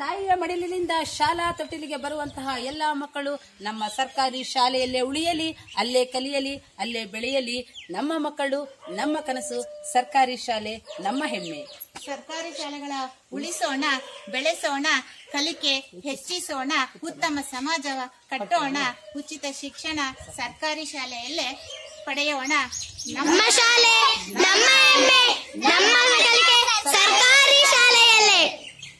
ತಾಯಿಯ ಮಡಿಲಿನಿಂದ ಶಾಲಾ ತೊಟ್ಟಿಲಿಗೆ ಬರುವಂತಹ ಎಲ್ಲ ಮಕ್ಕಳು ನಮ್ಮ ಸರ್ಕಾರಿ ಶಾಲೆಯಲ್ಲೇ ಉಳಿಯಲಿ ಅಲ್ಲೇ ಕಲಿಯಲಿ ಅಲ್ಲೇ ಬೆಳೆಯಲಿ ನಮ್ಮ ಮಕ್ಕಳು ನಮ್ಮ ಕನಸು ಸರ್ಕಾರಿ ಶಾಲೆ ನಮ್ಮ ಹೆಮ್ಮೆ ಸರ್ಕಾರಿ ಶಾಲೆಗಳ ಉಳಿಸೋಣ ಬೆಳೆಸೋಣ ಕಲಿಕೆ ಹೆಚ್ಚಿಸೋಣ ಉತ್ತಮ ಸಮಾಜ ಕಟ್ಟೋಣ ಉಚಿತ ಶಿಕ್ಷಣ ಸರ್ಕಾರಿ ಶಾಲೆಯಲ್ಲೇ ಪಡೆಯೋಣ ನಮ್ಮ ಶಾಲೆ